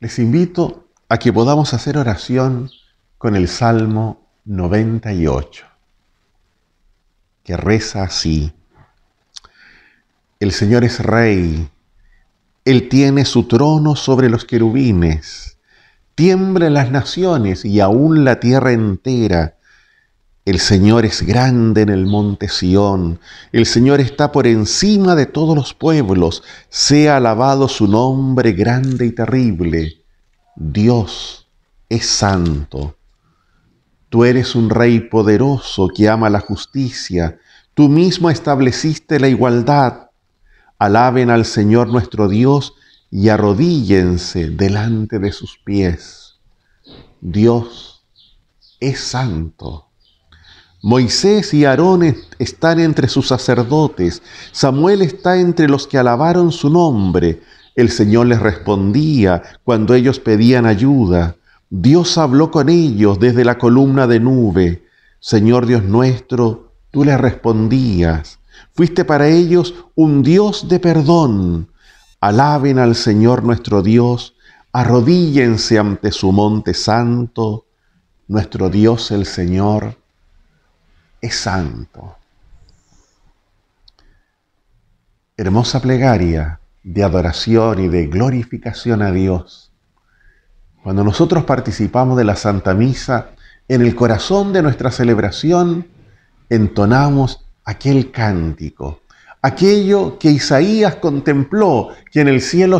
les invito a que podamos hacer oración con el Salmo 98, que reza así. El Señor es rey, Él tiene su trono sobre los querubines, tiembla las naciones y aún la tierra entera el Señor es grande en el monte Sión, el Señor está por encima de todos los pueblos, sea alabado su nombre grande y terrible. Dios es santo. Tú eres un rey poderoso que ama la justicia, tú mismo estableciste la igualdad. Alaben al Señor nuestro Dios y arrodíllense delante de sus pies. Dios es santo. Moisés y Aarón están entre sus sacerdotes, Samuel está entre los que alabaron su nombre. El Señor les respondía cuando ellos pedían ayuda. Dios habló con ellos desde la columna de nube. Señor Dios nuestro, tú les respondías. Fuiste para ellos un Dios de perdón. Alaben al Señor nuestro Dios, arrodíllense ante su monte santo. Nuestro Dios el Señor es santo. Hermosa plegaria de adoración y de glorificación a Dios. Cuando nosotros participamos de la Santa Misa, en el corazón de nuestra celebración entonamos aquel cántico, aquello que Isaías contempló, que en el cielo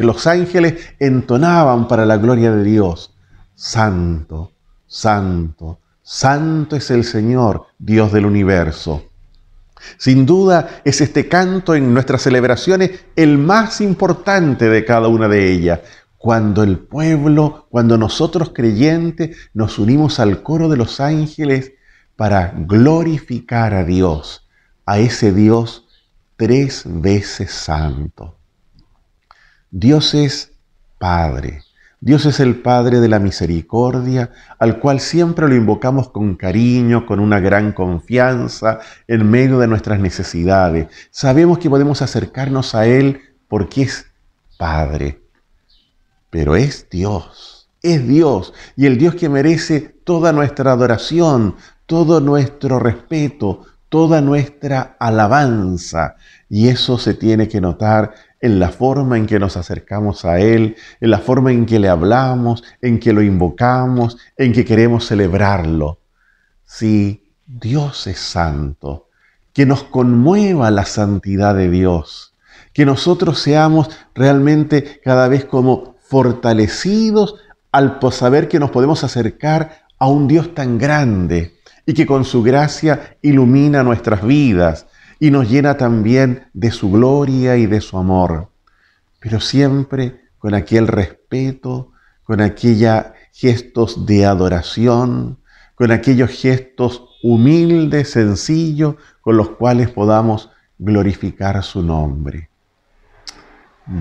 los ángeles entonaban para la gloria de Dios. Santo, santo, Santo es el Señor, Dios del universo. Sin duda es este canto en nuestras celebraciones el más importante de cada una de ellas. Cuando el pueblo, cuando nosotros creyentes nos unimos al coro de los ángeles para glorificar a Dios, a ese Dios tres veces santo. Dios es Padre, Dios es el Padre de la misericordia, al cual siempre lo invocamos con cariño, con una gran confianza, en medio de nuestras necesidades. Sabemos que podemos acercarnos a Él porque es Padre, pero es Dios, es Dios, y el Dios que merece toda nuestra adoración, todo nuestro respeto, toda nuestra alabanza. Y eso se tiene que notar en la forma en que nos acercamos a Él, en la forma en que le hablamos, en que lo invocamos, en que queremos celebrarlo. Si Dios es santo, que nos conmueva la santidad de Dios, que nosotros seamos realmente cada vez como fortalecidos al saber que nos podemos acercar a un Dios tan grande y que con su gracia ilumina nuestras vidas, y nos llena también de su gloria y de su amor, pero siempre con aquel respeto, con aquellos gestos de adoración, con aquellos gestos humildes, sencillos, con los cuales podamos glorificar su nombre.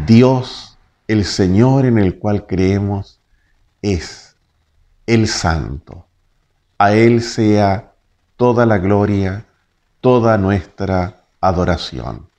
Dios, el Señor en el cual creemos, es el Santo. A Él sea toda la gloria toda nuestra adoración.